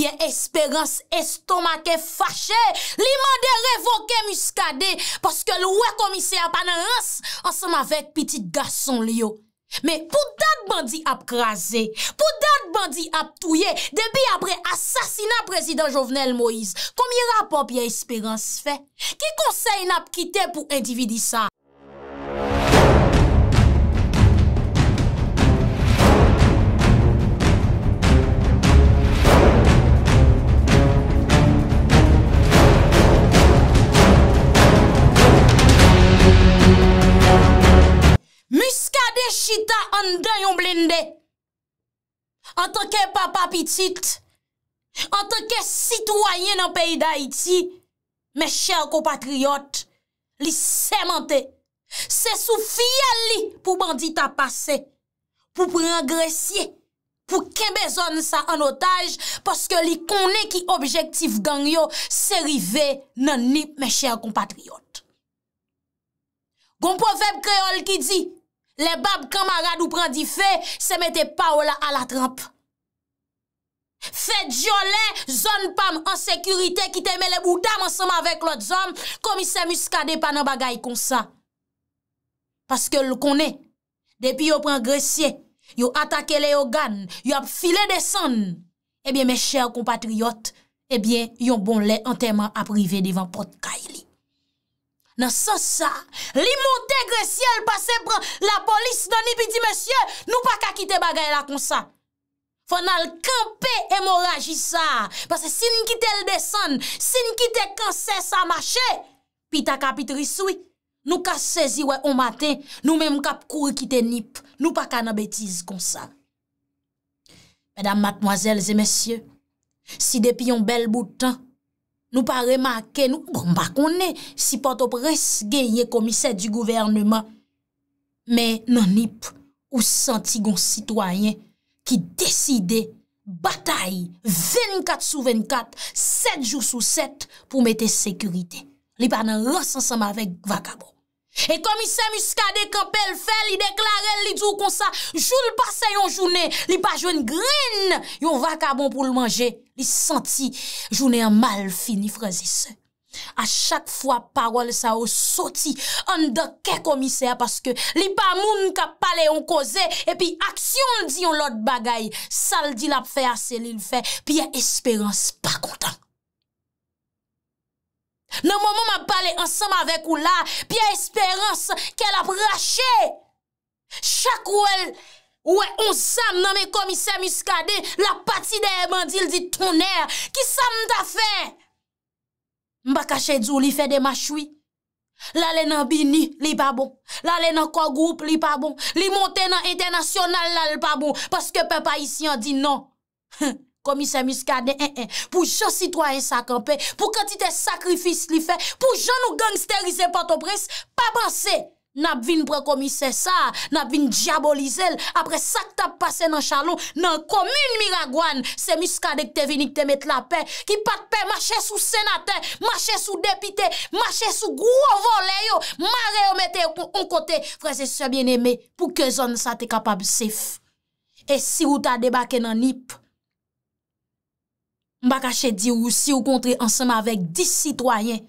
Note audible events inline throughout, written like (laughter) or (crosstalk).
Yè espérans estoma ke fache, li mande revoke muskade, paske louè komisyè apan an ans, ansèm avèk pitit gason li yo. Mè pou dat bandi ap krasè, pou dat bandi ap touye, debi apre asasina prezident Jovenel Moïse, komi rapop yè espérans fè? Ki konsey nap kite pou individi sa? Nde, an tanke papapitit, an tanke sitwayen nan peyi da iti, me chèr kompatriot, li semente, se sou fiyal li pou bandit apase, pou prangresye, pou ke bezon sa anotaj, paske li kone ki objektif gangyo se rive nan nip me chèr kompatriot. Gon po vep kreol ki di, Le bab kamarad ou pran di fe, se mette pa ou la a la trap. Fè diyo le, zon pam an sekurite ki te me le boutam ansanman vek lot zon, komi se muskade panan bagay kon sa. Paske l konè, depi yo pran gresye, yo atake le yo gan, yo ap file desan, e eh bien me chèr kompatriyot, e eh bien yon bon le antèman aprive devan pot kaili. nan sa sa, li monte gresye, la polis nan ni, pi di, monsye, nou pa ka kite bagay la kon sa. Fon al kampe emoraji sa, parce si n kita el desan, si n kita kan sese a mache, pi ta kapit risoui, nou ka sezi we ou maten, nou mem kap kou ki te nip, nou pa ka nan betiz kon sa. Medan matmoazelze, monsye, si depi yon bel boutan, Nou pa remakè nou, mba konè, si patop resge ye komisè di gouvernement. Mè nanip ou santi gon sitwayen ki deside batay 24 sou 24, 7 jou sou 7 pou mette sekurite. Li pa nan ròs ansama vek vakabo. E komisè muskade kapèl fè, li deklare li djou kon sa, joul parse yon jounè, li pa joun grin, yon vakabon pou l manje, li senti jounè an mal finifre zise. A chak fwa parol sa ou soti, an da ke komisè, paske li pa moun ka pale yon koze, e pi aksyon di yon lot bagay, saldi la pfe ase li l fe, pi yon esperans pa kontan. Nan mou mou m ap pale ansam avèk ou la, pi a esperans kèl ap rachè. Chak ou el, ou e onsam nan mè komisè muskade, la pati de e bandil di tonèr, ki sam ta fè. Mba kache djou li fè de ma choui. La lè nan bini, li pa bon. La lè nan kwa goup, li pa bon. Li montè nan internasyonal, la lè pa bon. Paske pe pa isi an di nan. Komise eh, eh, miska de en en, pou jò sitwa en sakampè, pou kanti te sakrifis li fè, pou jò nou gangsterize pato pres, pa bansè, nabvin pre komise sa, nabvin diabolize l, apre sakta pase nan chalo, nan komine miragwan, se miska de kte vini kte met la pè, ki pat pè, mache sou senatè, mache sou depite, mache sou grovo le yo, mare yo mette yo pou on kote, frese se bien eme, pou ke zon sa te kapab sef. E si ou ta debake nan nip, Mba kache di ou si ou kontre ansama vek dis sitwayen.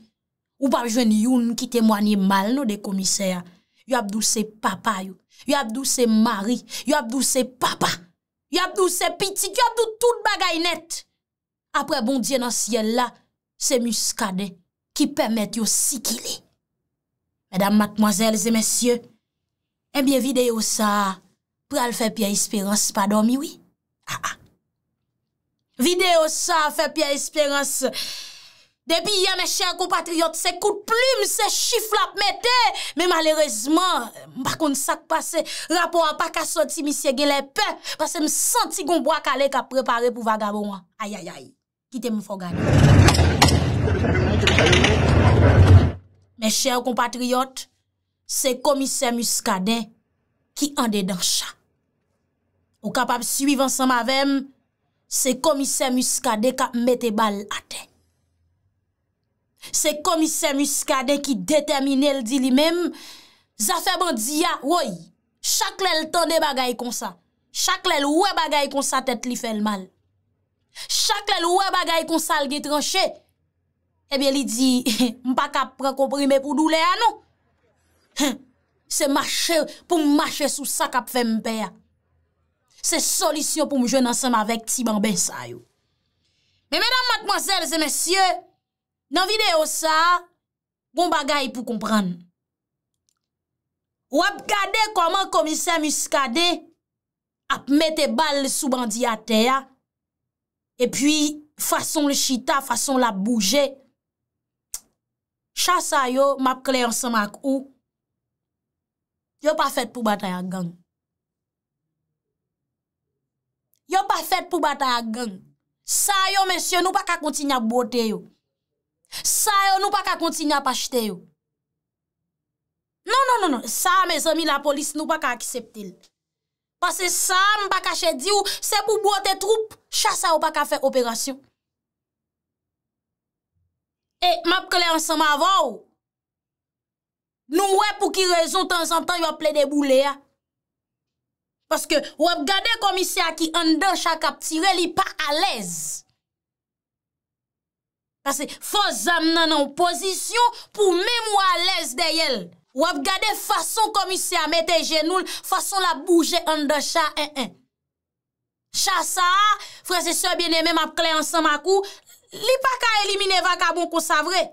Ou pa jwen youn ki temwani mal nou de komiseya. Yo abdou se papa yo. Yo abdou se mari. Yo abdou se papa. Yo abdou se pitit. Yo abdou tout bagay net. Apre bon diye nan syel la, se muskade ki pemet yo sikili. Medan matmozèl zè mèsyè, en eh biye videyo sa, pral fè pya isperans pa domi wii. Ha ah, ah. ha. videyo sa a fe pya esperans. Depi ya me chèr kompatriyot, se kout plume, se chifl ap mette, me malerezman, mbakon sa kpase, rapon apak asoti misye gen lepe, pase msanti gombo ak ale ka prepare pou vagabou an. Ayayay, kite mfogane. Me chèr kompatriyot, se komise muskade, ki ande dansha. Ou kapap suivan sa mavem, Se komise muskade ka mette bal aten. Se komise muskade ki detemine el di li mem, zafè ban di ya, woy, chaklel ton de bagay kon sa, chaklel wè bagay kon sa tèt li fèl mal, chaklel wè bagay kon sa lge tranchè, eby eh li di, (laughs) mpa kap rekomprime pou dou le anon. (laughs) Se mache pou mache sou sa kap fèm pe ya. Se solisyon pou mou jwenn ansem avèk ti bambè sa yo. Men mèdam matmazèl zè mèsyè, nan videyo sa, bon bagay pou kompran. Ou ap kade koman komisyen mis kade, ap mette bal sou bandi a teya, e pwi fason le chita, fason la bouje. Cha sa yo, map kley ansem ak ou, yo pa fèt pou batay a gang. Yo pa fet pou bata a gen. Sa yo mensyon nou pa ka kontin ya bote yo. Sa yo nou pa ka kontin ya pachete yo. Non, non, non, non, sa me zomi la polis nou pa ka akseptil. Pase sa mba ka chediyou, se pou bote troup, chasa yo pa ka fe operasyon. E, map kle ansama avou. Nou we pou ki rezon tan zan tan yo ple de boule ya. Paske wap gade komisya ki an dan chakaptire li pa alèz. Paske fò zam nan an posisyon pou mèm ou alèz deyèl. Wap gade fòson komisya mète genoul fòson la bouje an dan chakaptire. Eh, eh. Chasa a, fòse sè bène mèm ap klè ansan makou, li pa ka elimine vakabon kon savre.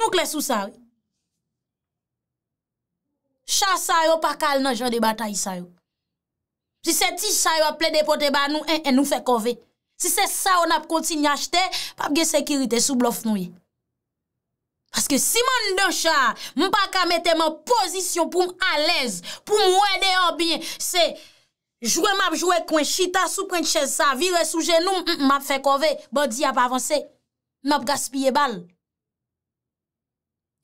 Nou klesou sa wè. Chasa yo pa kal nan jan de batay sa yo. Si se ti chay wap ple depote ba nou, en eh, eh, nou fe kove. Si se sa wap konti nyache te, pap ge sekirite sou blof nou ye. Paske si man nan chay, mwen pa ka mette mwen pozisyon pou m alèz, pou m wède yon biyen. Se, jwè m ap jwè kwen chita, sou pren chè sa, vire sou jenou, m ap fe kove. Bon di ap avanse, m ap gaspye bal.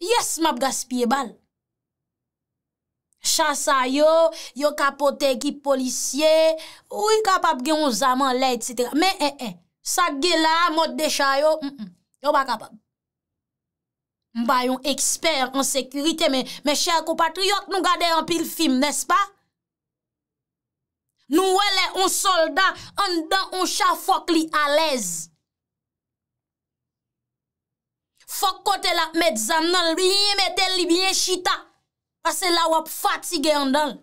Yes, m ap gaspye bal. Chasa yo, yo kapote ekip polisye, ou yu kapap gen yon zaman lèd, etc. Mè, mè, eh, mè, eh, sa gè la, mòt de chay yo, mè, mm, mè, mm, yo ba kapap. Mba yon ekspert an sekurite, mè, mè chè akou patri, yot nou gade an pil film, nè s'pa? Nou wè lè yon soldat, an dan yon chafok li alèz. Fok kote la mè zan nan li, mè tel li, mè chita. Ase la wap fatige andan.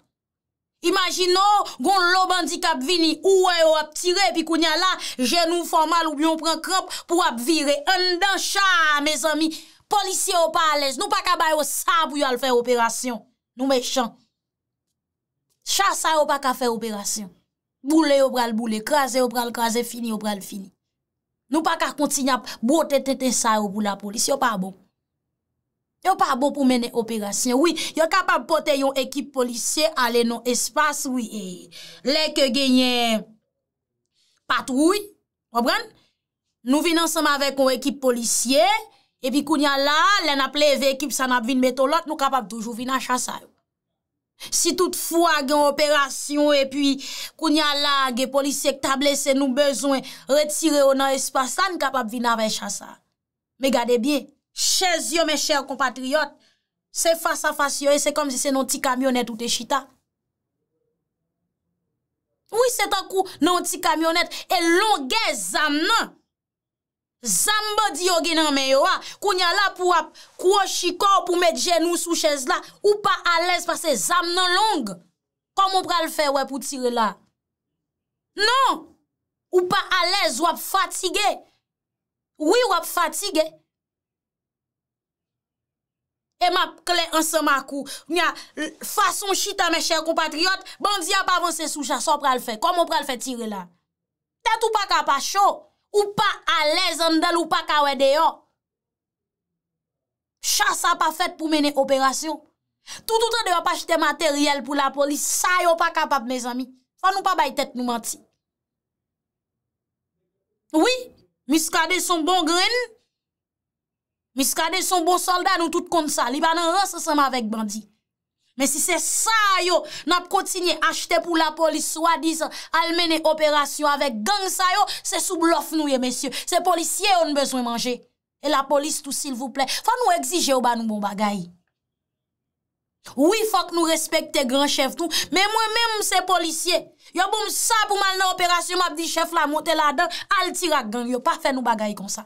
Imagino, goun lo bandik ap vini, ou wè wap tire, pi kou nyan la, jenou formal ou bi yon pren krop pou wap vire. Andan, chan, me zami, polisi yo pa alez. Nou pa ka bayo sa pou yon al fè operasyon. Nou me chan. Chan sa yo pa ka fè operasyon. Boulè yo pral boulè, kaze yo pral kaze, fini yo pral fini. Nou pa ka konti nyan, bote tete sa yo pou la polisi yo pa abon. Yo pa bo pou mene operasyon. Yo kapab pote yon ekip polisyen ale nan espasyon. E. Le ke genyen patrouy, nou vin ansanm avek yon ekip polisyen, epi kounyan la, len aple ve ekip san ap vin metolot, nou kapab toujou vin an chasayon. Si tout fwa gen operasyon epi kounyan la gen polisyen k tablesen nou bezwen retire ou nan espasyon, nou kapab vin avek chasayon. Me gade bien. Chez yo men chèr kompatriyot, se fasa fasyo e se kom si se non ti kamyonet ou te chita. Ou se ta kou non ti kamyonet e longè zam nan. Zam bo diyo genan men yo a, ah. kou nyan la pou wap kou o shikor pou met jen ou sou chez la, ou pa alèz pa se zam nan longè. Kom ou pral fè wè pou tire la. Non, ou pa alèz wap fatigè. Ou wap fatigè. E map kle ansan makou Fa son chita me chèr kompatriot Bandi ap avanse sou chas Kom ou pral fè tire la Tèt ou pa kap a chò Ou pa ale zan del ou pa kawè deyo Chas ap a fèt pou mène operasyon Toutou te deyo pa chite materyèl pou la polis Sa yo pa kap ap me zami Fò nou pa bay tèt nou manti Oui, miskade son bon gren Mis kade son bon soldat nou tout kon sa, li ba nan rase seman vek bandi. Men si se sa yo, nap kontinye achete pou la polis, swa dizan, al mene operasyon avek gang sa yo, se sou blof nou ye mensyen. Se polisye yo nou bezwen manje. E la polis tou sil vouple, fa nou exije ou ba nou bon bagay. Ou i fok nou respekte gran chef tou, men mwen men mwen se polisye. Yo boum sa pou mal nan operasyon, ap di chef la motel la dan, al tira gang, yo pa fe nou bagay kon sa.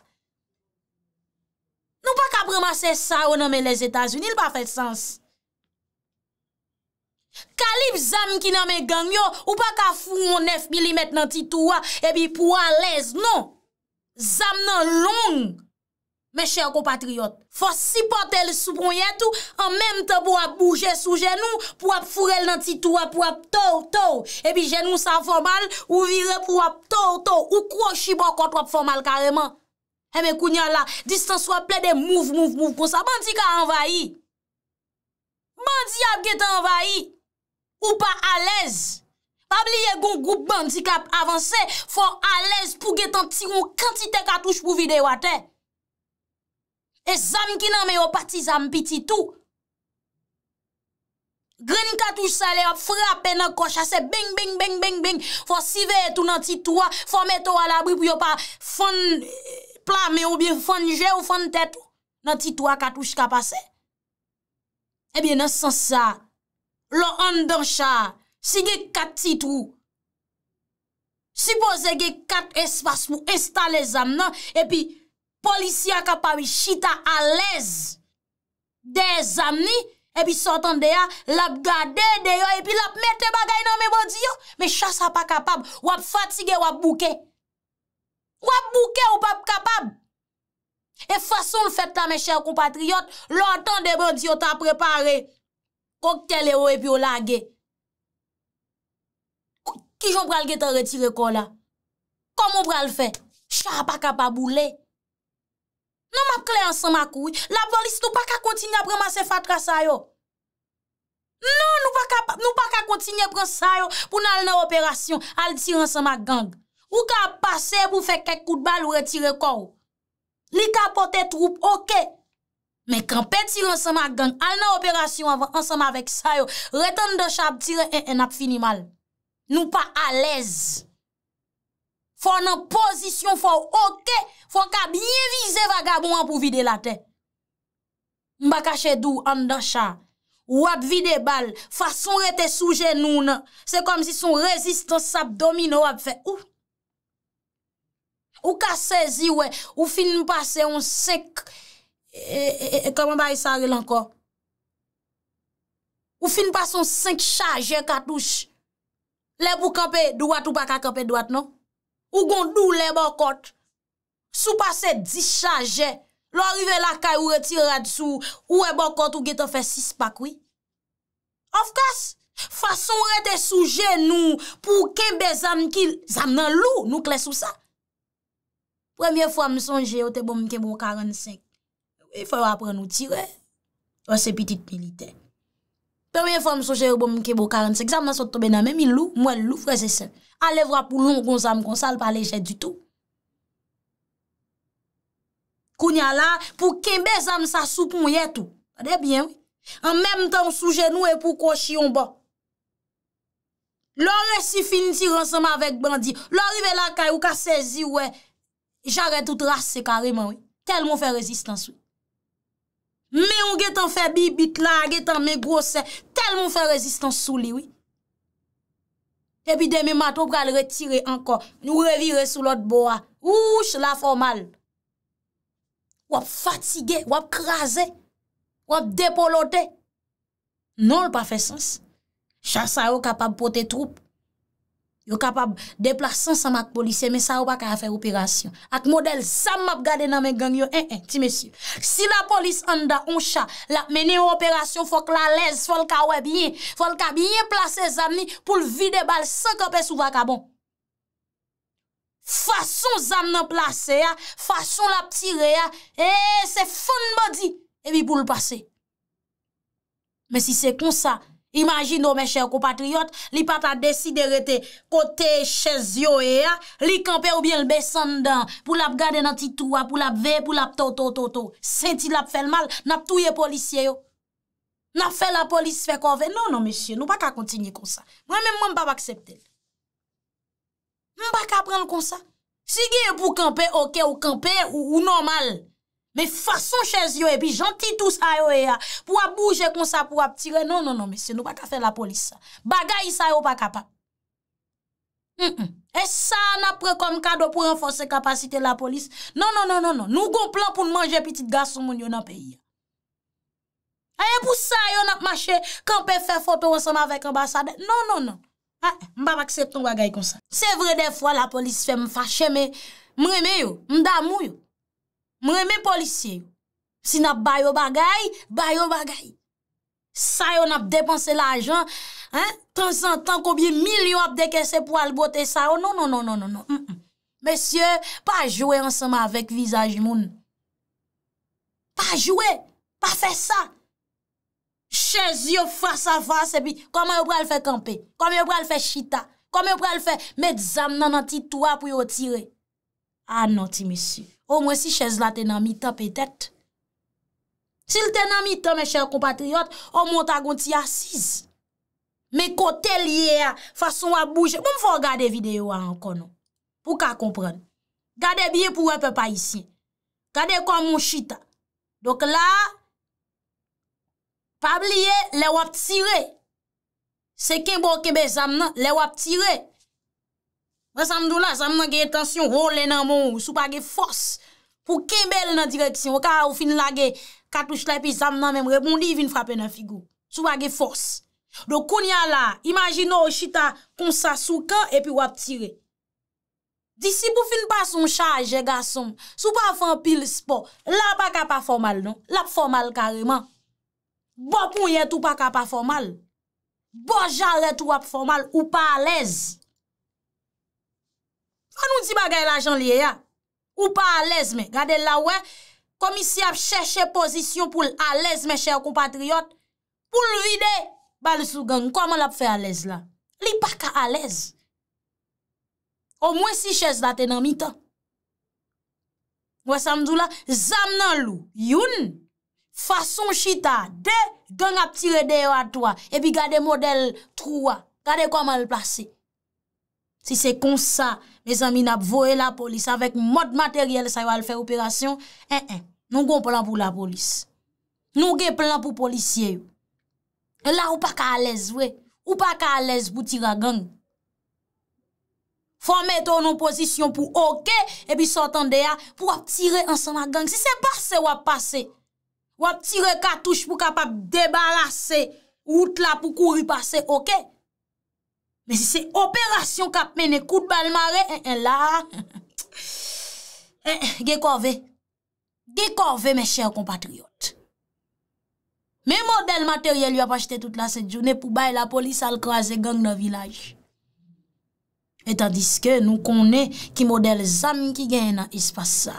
Nou pa ka prema se sa ou nan men les Etats-Unis, li pa fet sens. Kalib zam ki nan men gangyo, ou pa ka foun moun nef milimet nan titouwa, ebi pou an lez, non. Zam nan long, me chèr kompatriot. Fos si potel sou pon yetou, an menm te bo ap bouje sou genou, pou ap fourel nan titouwa, pou ap tou tou. Ebi genou sa formal, ou vire pou ap tou tou, ou kou an chibok an tou ap formal kareman. Heme eh, kounyan la, distans wap ple de mouv, mouv, mouv kon sa. Bandika anvayi. Bandi ap get anvayi. Ou pa alez. Pabli ye goun goup bandika ap avanse, fò alez pou get an tiroun kantite katouj pou vide wate. E zam ki nan me yo pati zam pi titou. Gren katouj sale ap frape nan koshase, bing, bing, bing, bing, bing, fò sive etou nan titouwa, fò metou alabri pou yo pa fon... plame ou bi fonde je ou fonde tet ou, nan titou akatouj ka pase. Ebi eh nan san sa, lo an dan sa, si ge kat titou, si pose ge kat espas pou estale zam nan, epi, polisi akapawi chita alez, de zam ni, epi sotan de ya, lap gade de yo, epi lap mette bagay nan me bodi yo, me chasa pa kapab, wap fatige, wap bouke. Wap bouke ou pap kapab. E fason fèt la mè chèw kompatriyot, lò tan de bè diyo ta preparè. Kok tè le ou e pi ou lagè. Ki joun pral gè tan retire kon la? Kom moun pral fè? Chè a pa kapab ou lè. Nou map kle ansan ma kouy. La boris nou pa ka kontinye preman se fatra sayo. Non, nou pa ka kontinye preman sayo pou nan al nan operasyon al tire ansan ma gang. Ou ka pase pou fek kek kout bal ou re tire kor. Li ka pote troup oke. Me kranpe tire ansama gang. Al nan operasyon ansama vek sayo. Retan de chab tire en eh, eh, ap finimal. Nou pa alez. Fon nan pozisyon fow oke. Fon ka bie vize vagabou an pou vide la te. Mba kache dou an de chab. Wap vide bal. Fason rete sou genoun. Se kom si son rezistans ap domino wap fek. Ou ka sezi ou fin pase yon sek, e, e, e, e klama bari sa relankor. Ou fin pase yon senk chaje katouj, le pou kapè duwatt ou ba ka kapè duwatt nou. Ou gondou le bò kòt, sou pase di chaje, lo rive la kaj ou re tirad sou, ou e bò kòt ou ge te fe sis pakwi. Ofkaz, fason re te souje nou, pou kembe zan ki zan nan lou nou kles sou sa. Premye fwa m sonje ou te bom m kebo 45, e fwa apre nou tire, ou se petit milite. Premye fwa m sonje ou bom m kebo 45, zanman sot tobe nanmen, mi lou, mwen lou, freze sen. Alevwa pou loun kon zanm kon salpa lejet du tout. Koun ya la, pou kembe zanm sa soup mou yetou. Adè bien, oui. An menm tanm souje nou e pou kou chi yon ban. Lore si finiti ransanman vek bandi, lore ve la kay ou ka sezi wey, jare tout rase kareman wè, tel moun fè rezistans wè. Mè yon gètan fè bibit la, gètan mè grosè, tel moun fè rezistans sou lè wè. E pi de mè mato pral retire anko, nou revire sou lot bo a, ou ch la fò mal. Wap fatige, wap krasè, wap depolote, non l pa fè sens. Chansa yo kapab pote troup, Yo kapab deplasan sa mak polise, men sa ou pa ka afer operasyon. Ak model, sa map gade nan men gang yo, eh, eh, ti mesye. Si la polise an da, on cha, la menye operasyon, fok la lez, fok ka ou e bine, fok ka bine plase zan ni, pou l vide bal, se kepe sou vakabon. Fason zan nan plase ya, fason la ptire ya, eee, eh, se fon madi, ebi pou l pase. Men si se kon sa, se kon sa, Imagin nou oh, men chè ou ko patriot, li pata desi de rete kote chèz yo e a, ah, li kampe ou bien lbe sandan pou lap gade nan titoua, ah, pou lap ve, pou lap toto, toto, toto, senti lap fèl mal, nap touye polisye yo. Nap fè la polis fè konve. Non, non, mesye, nou baka kontinye kon sa. Mwen mwen mbaba akseptel. Mwen baka pran kon sa. Si ge pou kampe, oke ou kampe ou ou normal. Me fason chèz yo e pi jantitous a yo e ya. Pou a bouje kon sa pou a ptire. Non, non, non, mè se nou wak a fè la polis sa. Bagay sa yo wak a pa. E sa an ap pre kom kado pou renfonse kapasite la polis. Non, non, non, non, non. Nou gon plan pou nan manje piti gason moun yo nan peyi. A ye pou sa yo nan ap mache kan pe fè foto wansan ma vek ambasade. Non, non, non. Ah, Mba aksepton bagay kon sa. Se vre de fwa la polis fè m fache me mreme yo, mdamou yo. Mremen polisi, si nap bayo bagay, bayo bagay. Sa yo nap depanse la ajan, tan san tan koubiye milyon ap dekese pou al bote sa yo, non, non, non, non, non, non. Mm, mm. Mesye, pa jowe ansama avèk vizaj moun. Pa jowe, pa fè sa. Chez yo fasa fase bi, koman yo pral fè kampe, koman yo pral fè chita, koman yo pral fè, met zam nan an ti toua pou yo tire. An ah non, an ti mesye. Ou mwen si chez la te nan mi tan petet. Si l te nan mi tan, me chèl kompatriot, ou mwen ta gonti asiz. Me kote liye a, fason wap bouje. Mwen bon, fwa gade videyo an konon. Pou ka kompran. Gade biye pou wèpe pa isi. Gade kon mwen chita. Dok la, pabliye le wap tire. Se kembo kebe zam nan, le wap tire. Bas amdou la, sam nan genye tansyon, role nan moun, sou pa genye fos. Pou kembel nan direksyon, waka ou fin la genye katou chlepi, sam nan men, rebondi vin frapen nan figou. Sou pa genye fos. Do koun ya la, imajin nou chita, konsa sou ka, epi wap tire. Disi pou fin pa son chaj, je gasom, sou pa fan pil sport, la pa kapa formal non, la pa formal kareman. Bo pou yè tou pa kapa formal, bo jalè tou wap formal, ou pa alèz. An nou di bagay la jan liye ya? Ou pa alèz me? Gade la wè, komisi ap chèche pozisyon pou l'alèz me chè ou kompatriot. Pou l'vide, bal sou gang, kwa man ap fè alèz la? Li pa ka alèz. Ou mwen si chèche datè nan mitan. Mwen samdou la, zam nan lou, youn, fason chita, de, gang ap tire de yo atwa. Ebi gade model 3, gade kwa man alplasey. Si se konsa, me zami nap voye la polis avèk mod materyèl sa yo al fè operasyon, en eh, en, eh, nou gen plan pou la polis. Nou gen plan pou polisye yo. E la ou pa ka alèz, ou pa ka alèz pou tira gang. Forme ton oposisyon pou okey, e bi sotan deya pou wap tire ansan la gang. Si se pase wap pase, wap tire katouche pou kapap debalase, ou tla pou kouri pase okey. Mè si se operasyon kap mè ne koute balmare, en, en, la... En, en, ge korve. Ge korve, mè chèr compatriote. Mè model materyèl y apachete tout la sèdjou, ne pou baye la polis al kwa zè gang nan vilaj. Et tandis ke nou konè ki model zami ki gen nan, ispa sa.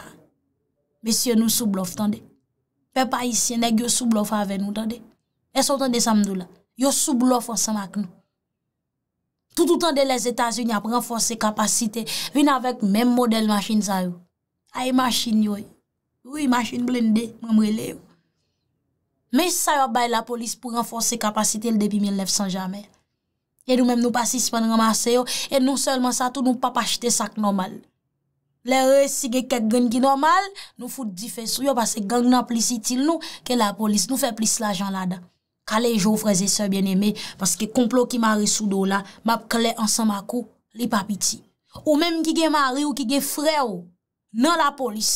Mè sye nou soublof tande. Pe pa isye nek yo soublof ave nou tande. E sou tande samdou la. Yo soublof ansan ak nou. Soutoutan de les Etats-Unis ap renforser kapasite, vin avèk mèm model machin sa yo. Ay machin yo, wou yi machin blende, mèmre le yo. Mèy sa yo bay la polis pou renforser kapasite l depi 1900 jamè. Yè nou mèm nou pasispan ramase yo, yè nou sèlman sa tou nou pa pachete sak normal. Lè re si ge kek gwen ki normal, nou fout di fèsou yo, se gang nou nan polis itil nou, ke la polis nou fè plis la jan la da. Kale jo freze se bien eme, paske komplo ki mari sou do la, map kle ansama ko, li papiti. Ou menm ki ge mari ou ki ge fre ou, nan la polis.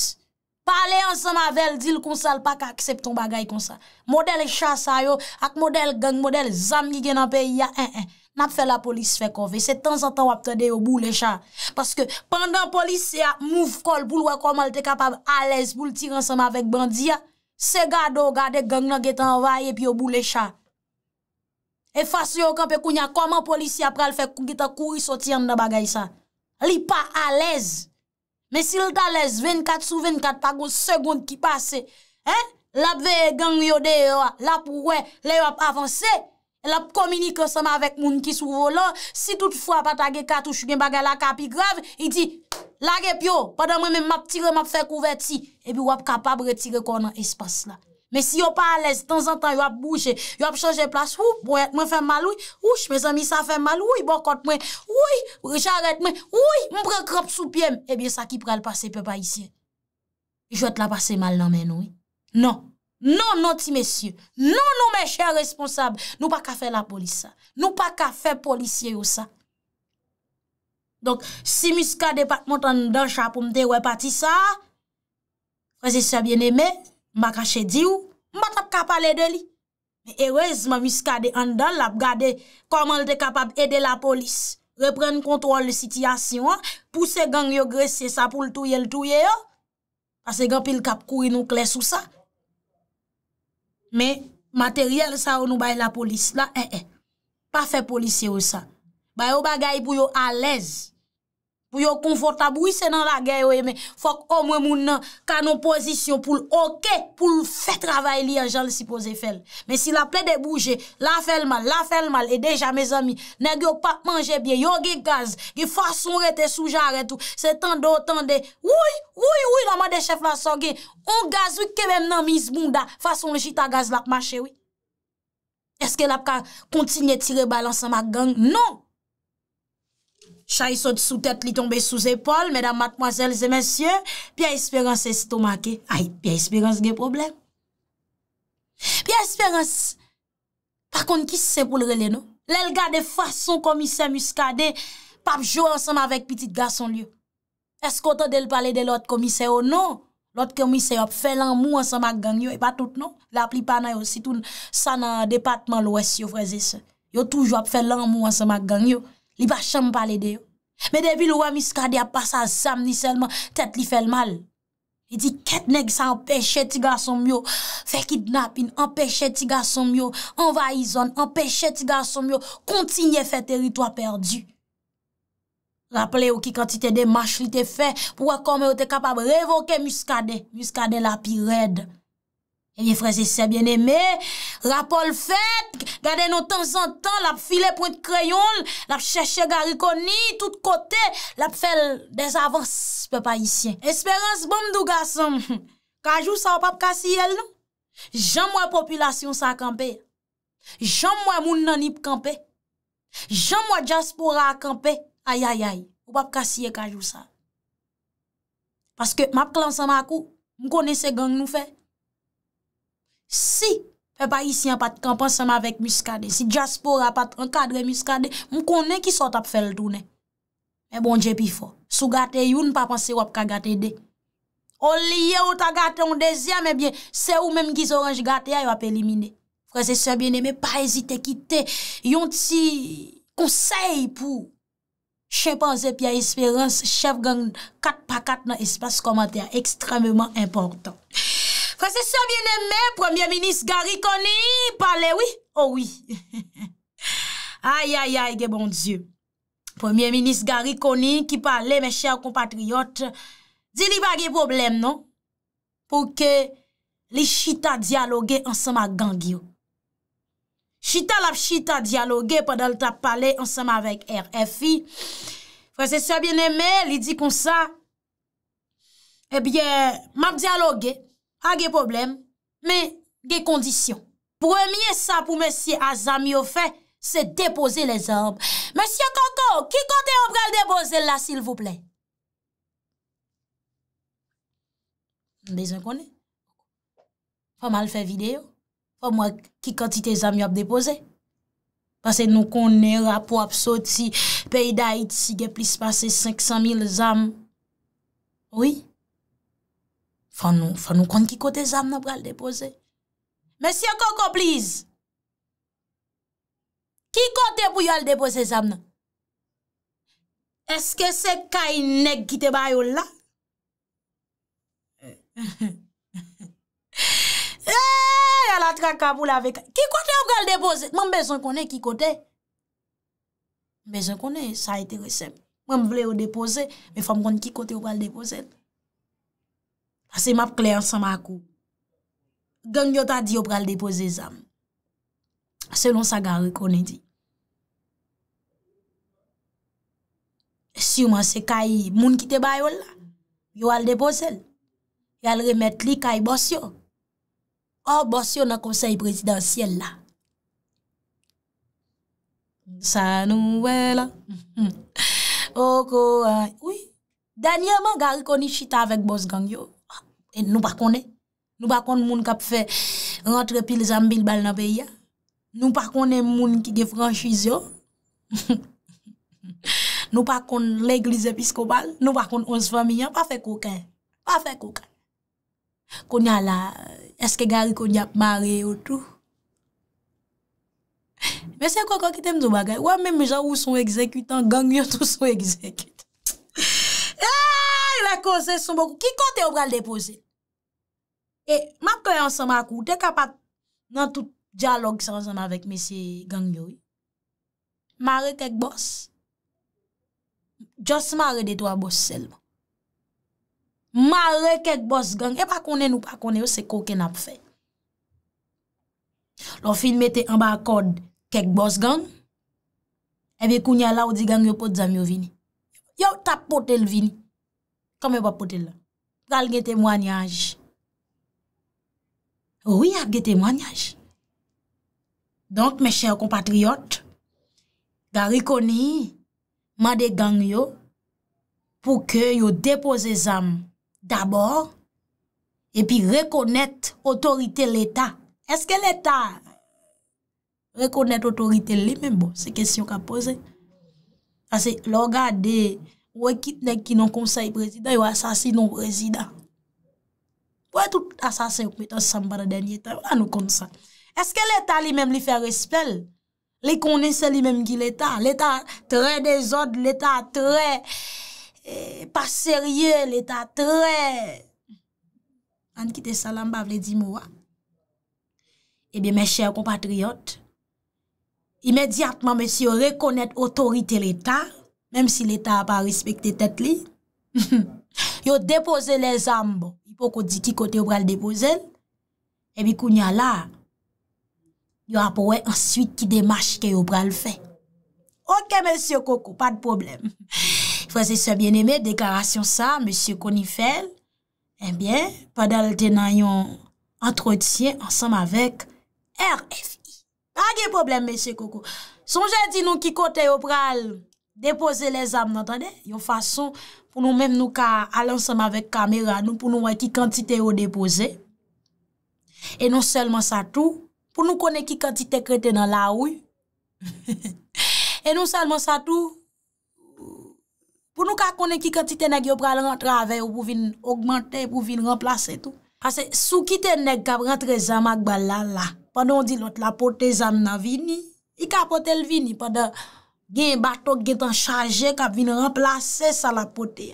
Pale ansama vel, dil konsal, pak aksepton bagay konsal. Model e chasa yo, ak model gang, model zam ki genan pe, ya en en. Nap fe la polis fe kove, se tan zan tan wap te de yo bou le chan. Paske pandan polis se ya, mouv kol, bou lwa komal te kapab ales, bou l tir ansama vek bandi ya. Se gado gade gang nan gete anvaye pi yo bou lechap. E fasyo kepe kounya koman polisi apre al fek gita kouy sotiyan nan bagay sa. Li pa alez. Men si li ta alez 24 sou 24 tagon segoun ki pase. He? Lap ve gang yo de yo ap, lap we, le yo ap avanse. El ap kominike seman avèk moun ki sou volan, si tout fwa patage katou, chou gen bagè la kapi grev, il di, lage pyo, padan mwen men map tire map fèk ouverti, epi wap kapab retire kon an espas la. Men si yo pa alèz, tan zan tan wap bouje, wap chanje plas, wou, mwen fèm mal, wou, mwen zanmi sa fèm mal, wou, bonkot mwen, wou, wou, jaret mwen, wou, mwen prekrap sou pjem, epi eh sa ki prel pase pe pa isye. Jwè te la pase mal nan men wè, nan, Nou nou ti mesye, nou nou mesye responsable. Nou pa ka fe la polis sa. Nou pa ka fe polisye yo sa. Donk, si miskade pat moutan dan cha pou mte we pati sa, prezisya bien eme, makache di ou, mbata kap alede li. E wez ma miskade andan lap gade koman lte kapab ede la polis. Repren kontrol le sityasyon, puse gang yo gresye sa pou l'touye l'touye yo. Ase gang pil kap kouye nou kles ou sa. Men, materyel sa ou nou bay la polis la, e, e. Pa fe polisye ou sa. Bay ou bagay pou yo alez. Pou yo konfortabou, wise nan la gey wè me, fok omwe moun nan, kanon pozisyon pou l'oke, pou l'fè travay li an jan lisi poze fel. Men si la ple de bouje, la fel mal, la fel mal, e deja me zami, ne gyo pa manje bie, yo ge gaz, ge fason rete souja rete ou, se tan do tan de, woui, woui, woui, la man de chef la songe, on gaz wik kemen nan misbounda, fason jita gaz lak mache wè. Eske lak kan kontinye tire balansan ma gang? Non! chay sot sou tèt li tombe sou zépol, mèdam matmoazèl zè mèsyè, pi a espérans estomake. Ay, pi a espérans gen problem. Pi a espérans, par konde ki se pou lè lè nou? Lè lga de fason komisè muskade, pap jò ansam avèk pitit gason liyo. Eskote del pale de lòt komisè ou nou? Lòt komisè ap fè lan mou ansam avèk gangyo, e pa tout nou? La pli panay ositoun san an depatman lòs yo freze se. Yo touj wap fè lan mou ansam avèk gangyo. Li ba chanm pale deyo. Me debi lwa muskade apasa al sam ni selman, tet li fel mal. Li di ket neg sa empeshe tiga somyo, fe kidnapin, empeshe tiga somyo, envayizon, empeshe tiga somyo, kontinye fe teritwa perdi. Raple yo ki kantite de mash li te fe, pou akome yo te kapab revoke muskade, muskade la pi red. Enye freze sebyen eme, rapol fet, gade nou tan san tan, lap file pou et kreyon, lap cheshe gari koni, tout kote, lap fel des avans pe pa isyen. Esperans bom douga san, kajou (laughs) sa wap ap kasi el nou. Jam wap popilasyon sa akampe, jam wap moun nanip akampe, jam wap diaspora akampe, ayayay, wap ap kasi e kajou sa. Paske map klansan makou, mkone se gang nou fey. Si, fè pa isi an pati kan panseman avèk muskade, si diaspora pati an kadre muskade, moun konen ki sot ap fèl tounen. Mè bon dje pifo, sou gate yon, pa panse wap ka gate de. O liye ou ta gate yon dezyan, mè bie, se ou mèm giz oranj gate a, yon ap elimine. Frese se bine, mè pa ezite kite, yon ti konsey pou chen panse piya esperans, chèv gang kat pakat nan espas komantè, ekstremèman importan. Fransesor bien eme, Premier Ministre Gary Conny, pale, oui, oh oui. Ay, ay, ay, ge bon dieu. Premier Ministre Gary Conny, ki pale, me chèr compatriote, di li bagye problem, non? Pou ke li chita diyaloge ansama gangyo. Chita lap chita diyaloge padal ta pale ansama vek RFI. Fransesor bien eme, li di konsa, ebyen, map diyaloge, a ge problem, me ge kondisyon. Pwemye sa pou mesye a zami yo fe, se depoze le zan. Monsye koko, ki kote obral depoze la sil vwple? De zan konen? Fwa mal fe video? Fwa mwa ki kante te zami yo ap depoze? Pase nou konen rapop so ti, pey da iti, ge plis pase 500 mil zan? Ouye? Fwann nou kont ki kote zam nan pou al depose? Mèsyè koko pliz! Ki kote pou yo al depose zam nan? Eske se kay neg ki te bayou (laughs) eh, la? E! Al atra ka pou la vek. Ki kote ou al depose? Mèm bezon kone ki kote? Bezon kone, sa ete resem. Mèm vle ou depose, mè fwann kont ki kote ou al depose? Ase map kle ansan makou. Gangyo ta di yo pral depoze zan. Ase lon sa ga rekone di. Siuman se kay moun ki te bayol la. Yo al depoze. Yal remet li kay bos yo. O, bos yo nan konsey presidansiyel la. Sa nouwe la. (laughs) O, kou a. Ou, danye man ga rekone shita avek bos gangyo. Nou pa konen. Nou pa konen moun kap fe rentre pil zambil bal nan beya. Nou pa konen moun ki ge franjiz yo. (laughs) Nou pa konen lèk lise piskobal. Nou pa konen onz familyan pa fe kouken. Pa fe kouken. Konen la eske gari konen ap mare yo (laughs) tou. Mè se kouken ki tem zou bagay. Ou an mè mè jan ou son exekutant. Gang yon tou son (laughs) exekutant. Aaaaa! Ah! la konse sou mbokou. Ki kote ou pral depose? E, map kwen yon sama akou, te kapak nan tout diyalog san sama vek mesye gang yoy. Mare kek bos. Just mare de to a bos selman. Mare kek bos gang. E pa kone nou pa kone yo se koken ap fe. Lo film ete an ba akod kek bos gang. Ebe kounya la ou di gang yon pot zamyo vini. Yon tapote l vini. Kame wapote la. Gale gen temwanyaj. Ou ya gen temwanyaj. Donk me chèr kompatriyot, ga rikoni, ma de gang yo, pou ke yo depose zam, dabor, epi rekonet otorite l'Etat. Eske l'Etat? Rekonet otorite li menbo, se kesyon ka pose. Ase logade, Ou e kitnek ki nou konsay prezident, yo asasin nou prezident. Ou e tout asasin ou kmetan samba nan denye tan, ou an nou konsant. Eske l'Etat li menm li fe respel? Li konen se li menm ki l'Etat? L'Etat tre dezod, l'Etat tre eh, pas serye, l'Etat tre an kite salam bavle di mouwa. Ebe eh mè chèr compatriot, imediatman mè si yo rekonnet otorite l'Etat, mèm si l'Etat a pa respekte tèt li. (laughs) Yo depose bon. le zambo, ipo ko di ki kote yo pral depose, ebi kounya la, yo apowe answit ki demache ki yo pral fe. Ok, mèsyo Koko, pa d'poblèm. (laughs) Frase se bienemè, deklarasyon sa, mèsyo Konifel, ebyen, eh padal tenan yon entretien ansam avèk RFI. Ake problem, mèsyo Koko. Son jè di nou ki kote yo pral, Depoze le zam, nantande? Yo fason, pou nou menm nou ka alansam avèk kamera nou, pou nou wè ki kantite yo depoze. E nou selman sa tou, pou nou konè ki kantite kretè nan la ouy. (laughs) E nou selman sa tou, pou nou ka konè ki kantite nèk yo pral rentra avèk ou pou vin augmente, pou vin remplase tout. Ase sou kitè nèk kab rentre zam ak balan la, pandou on di lot la pote zam nan vini, i ka pote l vini pandou... gen batok gen tan chaje kap vin remplase sa la pote.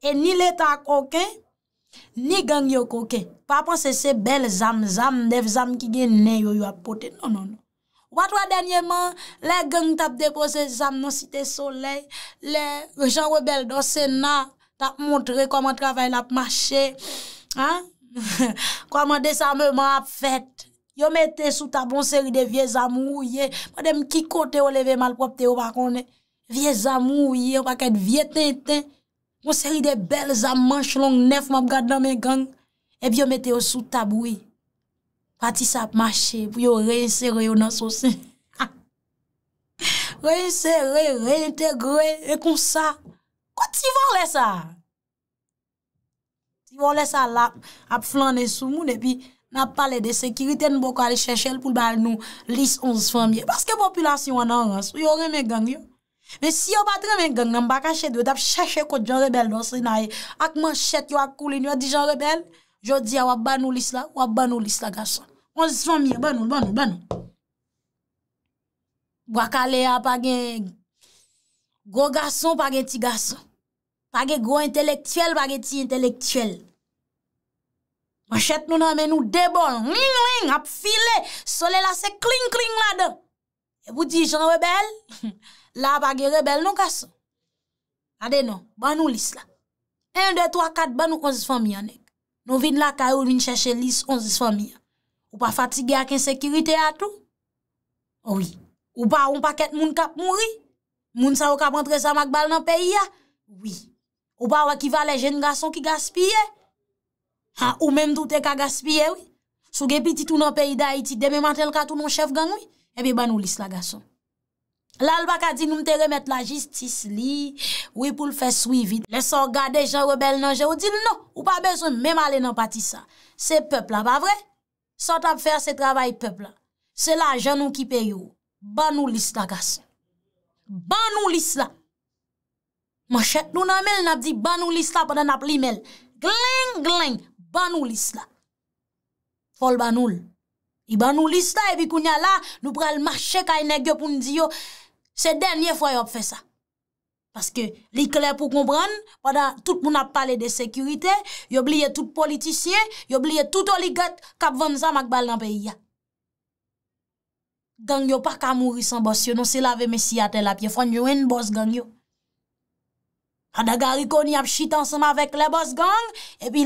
E ni letan koke, ni gen yon koke. Pa panse se bel zam, zam, def zam ki gen nen yon yon apote. Non, non, non. Wato wa denyeman, le gen tap depose zam nan site soley, le gen rebel do sena tap montre koman travay la ap mache, koman de sa mwen ap fete. Yo mette sou tabon seri de vie zamouye, pa dem ki kote yo leve malpopte yo pa konen. Vie zamouye, pa kèd vie ten ten, mon seri de bel zam manch long nef mab gade nan men gang. Ebi eh yo mette yo sou tabouye, pati sa ap mache pou yo reinsere yo nan sou sen. Reinsere, reintegre, e kon sa. Kwa ti van lè sa? Ti van lè sa ap flan e sou moun e pi, Na pale de sekirite nou bo kalè chèchèl pou l bal nou lis 11 famye. Paske populasyon an an an sou, yo remè gang yo. Men si yo bat remè gang, nan bakan chèdwe tap chèchè kòt jan rebel dosri naye. Ak man chèd yo ak koulè, yo di jan rebel, yo di ya wab ban nou lis la, wab ban nou lis la gason. 11 famye, ban nou, ban nou, ban nou. Gwakale a pagè, gwo gason pagè ti gason. Pagè gwo intelektuel pagè ti intelektuel. Mwen chet nou nan men nou debol, ap file, sole la se kling kling la den. E pou di jen rebel, la ap agye rebel nou kason. A den nou, ban nou lis la. En, de, to, a, kat, ban nou konsis familia nek. Nou vin la ka ou min cheshe lis konsis familia. Ou pa fatige ak insekirite atou. Ou pa ou pa ket moun kap mouri. Moun sa ou kap entre sa magbal nan peyi ya. Ou pa ou akiva le jen gason ki gaspye ya. Ha, ou mèm doutè kagaspiè wè? Sou gèpititoun an peyida iti, demèmantèl katoun an chèv gang wè? Ebi ban ou lis la gason. Lal baka di nou mte remèt la jistis li, wè pou l fè swi vid, lè son gade jan rebel nan jè, ou di nou, ou pa bezoun mèm alè nan pati sa. Se pepl la, ba vre? Son tap fèr se travay pepl la. Se la jan nou kipe yo, ban ou lis la gason. Ban ou lis la! Mò chèk nou nan mèl nan ap di, ban ou lis la, pa nan ap li mèl. Gling, gling! Banoulis la, fol banoul. I banoulis la, evi kounya la, nou prel marchek ay negyo pou ndi yo. Se denye fwa yo pfe sa. Paske li kler pou konbran, wada tout moun ap pale de sekurite, yo bliye tout politisye, yo bliye tout oligot, kapvan zan mak bal nan peyi ya. Gangyo pa kamouri san bos, yo non se lave mesi ate la pie, fwa nyo en bos gangyo. A da gari koni ap chit ansama vek le boss gang, epi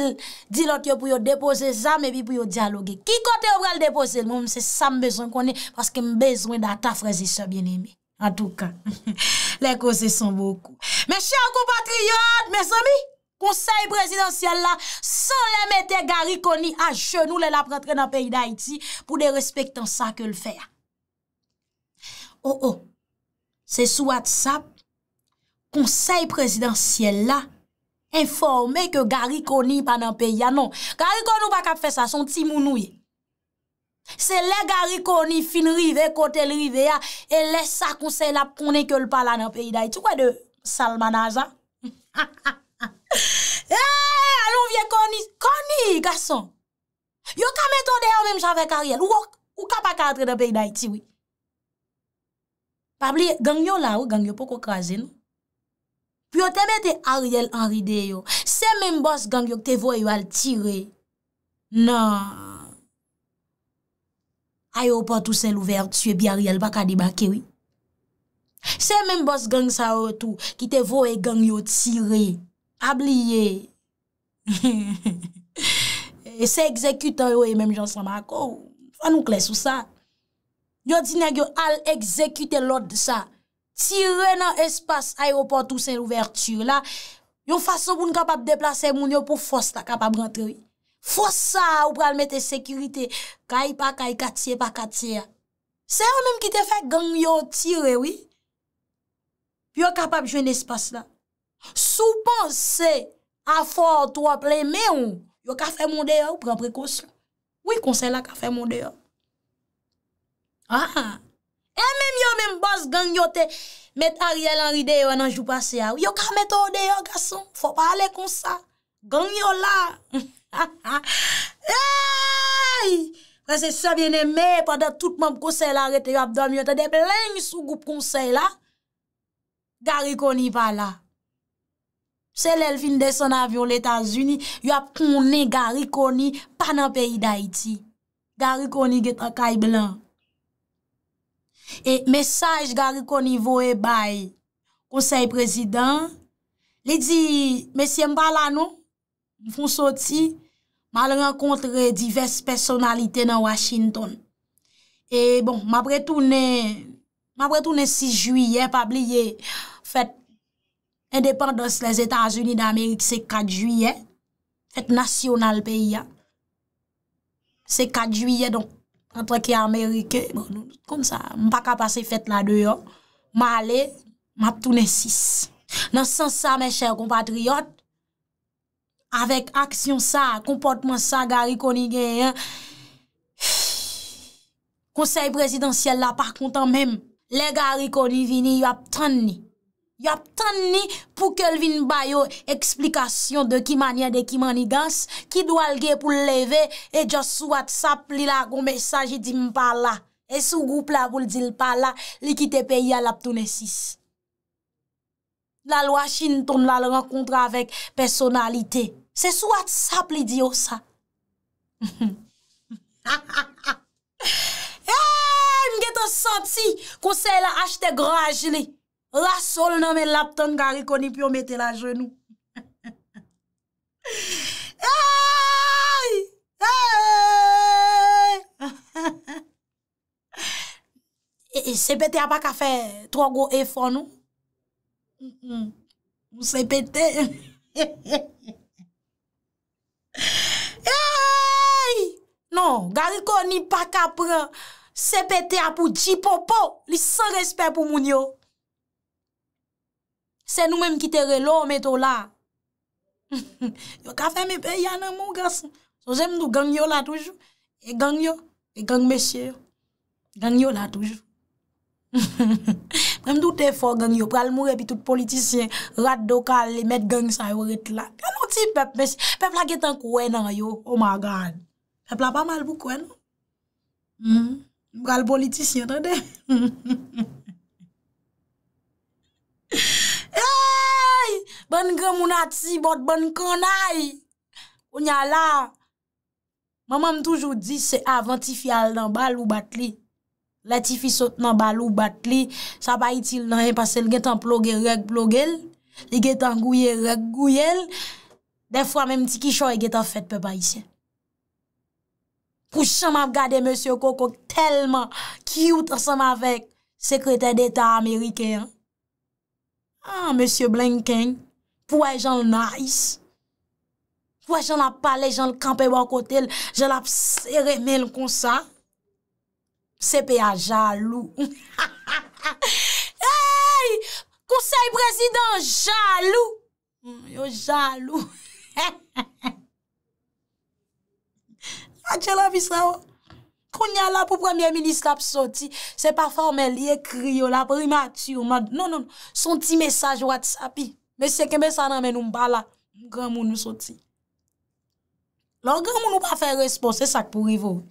di lot yo pou yo depose zame, epi pou yo diyaloge. Ki kote yo brel depose? Moun se sam bezon koni, paske m bezon da taf rezi se bien eme. An tou kan, le kose son boku. Meshe akou patriyot, mes ami, konsey presidansyel la, san le mette gari koni a jenou le la pretre nan peyi da iti, pou de respektan sa ke l feya. Oh oh, se sou at sap, konsey prezidansyel la, informe ke gari koni pa nan peyi ya, ah non. Gari koni ou pa kap fe sa, son ti mounouye. Se le gari koni fin rive, kote lrive ya, e le sa konsey la pou ne ke lpala nan peyi dayi. Ti wè de salmanajan? Alon (laughs) eh, vye koni, koni, gason. Yo ka metode yo menm chanve kari el, ou ka pa katre nan peyi dayi ti wè. Pabli, gangyo la ou, gangyo pou kokraze nou, Pyo te mette Ariel an ride yo. Se men boss gang yo te vo e yo al tire. Nan. Ayo ou pa tou sel ouver, tue bi Ariel baka di baki wè. Se men boss gang sa ou tou ki te vo e gang yo tire. Abliye. (laughs) E se ekzekyte yo e menm jansan mako. An ou kles ou sa. Yo di nan yo al ekzekyte lod sa. Tire nan espas aéroport ou sen l'ouverture la, yon fason pou n'kapap deplase moun yo pou fos ta kapap rentre. Fos sa ou pralmete sekurite, kay pa kay, katye pa katye. Se yon mèm ki te fè gang yo tire, oui? Pi yo kapap jwen espas la. Sou panse afor to aple mè ou, yo ka fè moun deyo ou pran prekos. Ou yon konse la ka fè moun deyo? Aha! E mèm yo mèm bas ganyote met a riel anri de yo an anjou pase ya. Yo ka met o de yo gason, fò pa ale konsa. Ganyo la. Eyyy, wè se sa vye ne mè, pa da tout mèm konsey la rete yo ap damyote de blèng sou goup konsey la. Garikoni pa la. Se lèl fin de son avyon l'Etats-Unis, yo ap kounen Garikoni pa nan peyi d'Haïti. Garikoni geta kay blan. E mesaj gari kon nivou e bay, konsey prezident, li di, mesye mbala nou, mfon soti, mal renkontre diverse personalite nan Washington. E bon, mabre toune 6 juye, pabliye, fèt, endepandos les Etats-Unis d'Amerik, se 4 juye, fèt nasyonal peyi ya, se 4 juye donk. Antre ki Amerike, bon, kon sa, m pa kapa se fet la deyo, ma ale, map toune sis. Nan sens sa, me chèr compatriot, avèk aksyon sa, kompotman sa, gari koni gen, yon, konsey presidansyèl la, par kontan mèm, le gari koni vini, yon ap tan ni. Yap tan ni pou ke lvin bayo eksplikasyon de ki manye de ki manye dans, ki do alge pou leve, e djo sou at sap li la goun mesaj di mpa la. E sou goup la voul di lpa la, li ki te peyi alap toune sis. La lwa chine ton la lrenkontre avèk personalite. Se sou at sap li di yo sa. (laughs) Eh, Mge te santi kou se la achte graj li. La sol nan men lapton gari koni pyo mette la jenou. (laughs) (laughs) E, e, sepete a baka fe, to a go e fon nou. Mou sepete. (laughs) Non, gari koni baka pre, sepete a pou jipo po, li san respe pou moun yo. Se nou mèm ki tere lò mè to la. (laughs) Yo ka fè mè pe yana mou gas. So zèm nou gang yo la toujou. E gang yo. E gang mesye yo. Gang yo la toujou. (laughs) Mèm nou te fò gang yo. Pral mou repi tout politisyen. Rat do kal, lèmèt gang sa yo repi la. Mèm nou ti pep mesye. Pep la gen tan kwen nan yo. Oh my God. Pep la pa mal pou kwen. Non? Hmm? Pral politisyen tè de. (laughs) Bon gen moun atsi, bot bon konay. O nyal la, maman m toujou di se avantifi al nan bal ou batli. Latifi sot nan bal ou batli, sa bayitil nan yon e, pase, l gen tan plogue rek plogue l, l gen tan gouye rek gouye l, defwa mèm ti kishon l gen tan fèt pe bayisyen. Pou chan m ap gade M. Kokok telman kiyout asan m avèk sekretè d'Etat Amerike. Ah, M. Blankeng, Fwa e jan nan is, fwa e jan la pale, jan le kampe wakotel, jan la psere men kon sa, sepe a jalou. (laughs) Eyyy, konsey prezident jalou, mm, yo jalou. Ache (laughs) la visan, kon nye la pou premye minist ap soti, se pa formel, ye kri yo la, pou ima ati yo man, non, non, non, son ti mesaj watsapi. Mwen seke mwen sa nan men nou mbala, mwen gran moun nou soti. Lò gran moun nou pa fe respon, se sak pou rivou.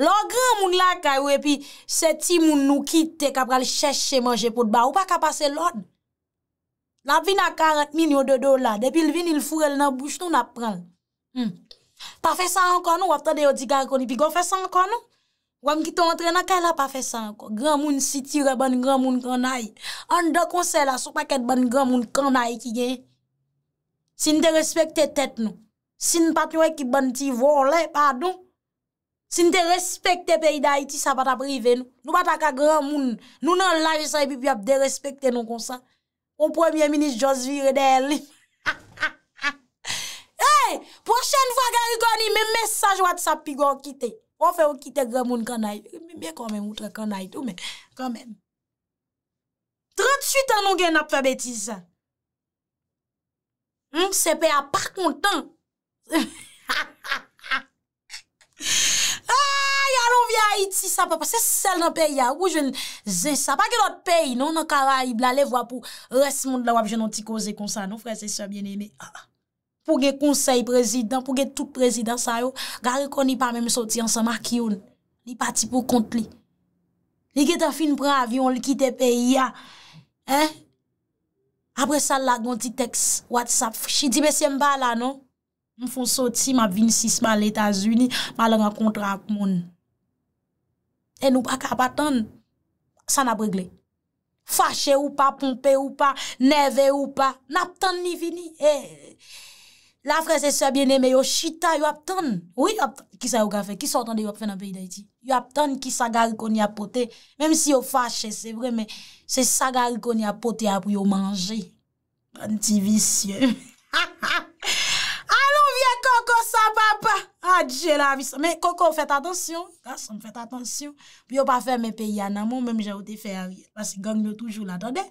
Lò gran moun la kay wè pi, se ti moun nou kite kap pral chèche manje pou dba, ou pa kapase lòd. La vin a karat min yo do do la, depil vin il furel nan bouch nou na hmm. pral. Ta fe san kon nou, wapte de yo di gar koni, pi go fe san kon nou. Wam ki ton antrena, ka la pa fe san anko. Gran moun si tire ban gran moun kanay. An do konse la sou paket ban gran moun kanay ki gen. Sin de respekte tet nou. Sin pati wè ki ban ti volè, padou. Sin de respekte peyi da iti, sa pata prive nou. Nou pata ka gran moun. Nou nan la ve sa epi pi ap de respekte nou konsa. Ou premier ministre Josvi Redeli. (laughs) Hey, porsen vwa gari goni, me mesaj wad sa pigon kite. Ou fe ou kite gremoun kanay. Mye konmen moutre kanay tou men. Konmen. 38 anon gen ap fe beti sa. Hmm, moun sepe a par kontan. Ay ah, alon vi a Iti sa papa. Se sel nan peyi a ou jen zen sa. Sa pa gen ot peyi nan karay. Bla lev wap ou res moun la wap jen an ti koze kon sa. Non fre se se bien eme. Ah, pou ge konsey prezident, pou ge tout prezident sa yo, gare kon ni pa mèm soti an sa mak yon. Ni pati pou kont li. Ni ge ta fin pran avyon, li kite pe ya. Eh? Apre sa la gonti teks, whatsapp, chidi besi mba la, non? Mfon soti, ma vin sis ma l'Etats-Unis, ma la renkontra ak moun. E nou pa kapatan, san ap regle. Fache ou pa, pompe ou pa, neve ou pa, nap tan ni vini. Eh! La fre se sa bine, me yo chita, yo ap ton. Oui, ki sa yo ka fe, ki sa otan de yo ap fe nan peyi da iti. Yo ap ton ki sagal koni apote. Mem si yo fache, se vremen, se sagal koni apote apoy yo manje. An ti visye. Alon, vie Koko sa papa. Adje la visye. Men, Koko, fet atensyon. Kas, fet atensyon. Pyo pa fe men peyi an amon, mem jayote fe a riyet. Basi gang myo toujou la, tande?